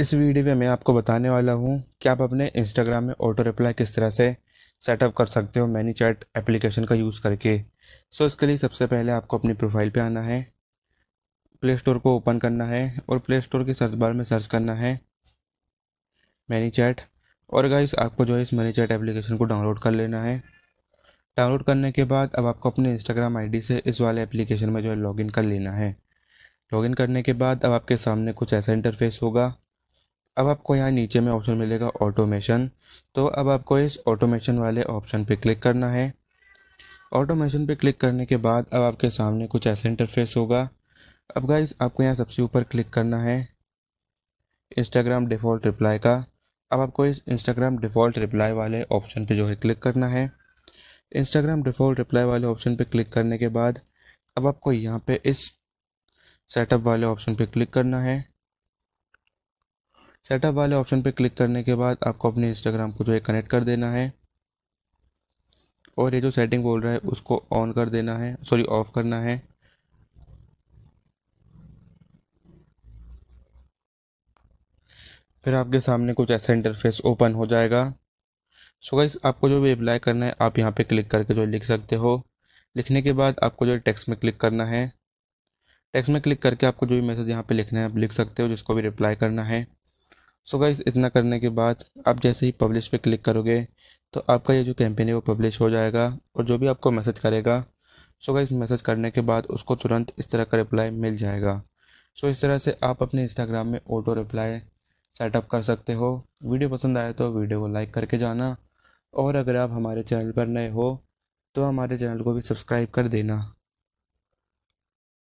इस वीडियो में मैं आपको बताने वाला हूँ कि आप अपने इंस्टाग्राम में ऑटो रिप्लाई किस तरह से सेटअप कर सकते हो मैनी चैट एप्लीकेशन का यूज़ करके सो इसके लिए सबसे पहले आपको अपनी प्रोफाइल पे आना है प्ले स्टोर को ओपन करना है और प्ले स्टोर के सर्च बार में सर्च करना है मैनी चैट और गाइस आपको जो है इस मैनी चैट एप्लीकेशन को डाउनलोड कर लेना है डाउनलोड करने के बाद अब आपको अपने इंस्टाग्राम आई से इस वाले एप्लीकेशन में जो है लॉगिन कर लेना है लॉगिन करने के बाद अब आपके सामने कुछ ऐसा इंटरफेस होगा अब आपको यहाँ नीचे में ऑप्शन मिलेगा ऑटोमेशन तो अब आपको इस ऑटोमेशन वाले ऑप्शन पे क्लिक करना है ऑटोमेशन पे क्लिक करने के बाद अब आपके सामने कुछ ऐसा इंटरफेस होगा अब गाइस आपको यहाँ सबसे ऊपर क्लिक करना है इंस्टाग्राम डिफ़ॉल्ट रिप्लाई का अब आपको इस इंस्टाग्राम डिफ़ॉल्ट रिप्लाई वाले ऑप्शन पे जो है क्लिक करना है इंस्टाग्राम डिफ़ॉल्ट रिप्लाई वाले ऑप्शन पे क्लिक करने के बाद अब आपको यहाँ पे इस सेटअप वाले ऑप्शन पे क्लिक करना है सेटअप वाले ऑप्शन पर क्लिक करने के बाद आपको अपने इंस्टाग्राम को जो है कनेक्ट कर देना है और ये जो सेटिंग बोल रहा है उसको ऑन कर देना है सॉरी ऑफ़ करना है फिर आपके सामने कुछ ऐसा इंटरफेस ओपन हो जाएगा सो गाइस आपको जो भी अप्लाई करना है आप यहाँ पे क्लिक करके जो लिख सकते हो लिखने के बाद आपको जो टेक्स्ट में क्लिक करना है टेक्स्ट में क्लिक करके आपको जो भी मैसेज यहाँ पे लिखना है आप लिख सकते हो जिसको भी रिप्लाई करना है सो so गाइज इतना करने के बाद आप जैसे ही पब्लिश पे क्लिक करोगे तो आपका ये जो कैंपेन है वो पब्लिश हो जाएगा और जो भी आपको मैसेज करेगा सो गाइज मैसेज करने के बाद उसको तुरंत इस तरह का रिप्लाई मिल जाएगा सो so इस तरह से आप अपने इंस्टाग्राम में ऑटो रिप्लाई सेटअप कर सकते हो वीडियो पसंद आए तो वीडियो को लाइक करके जाना और अगर आप हमारे चैनल पर नए हो तो हमारे चैनल को भी सब्सक्राइब कर देना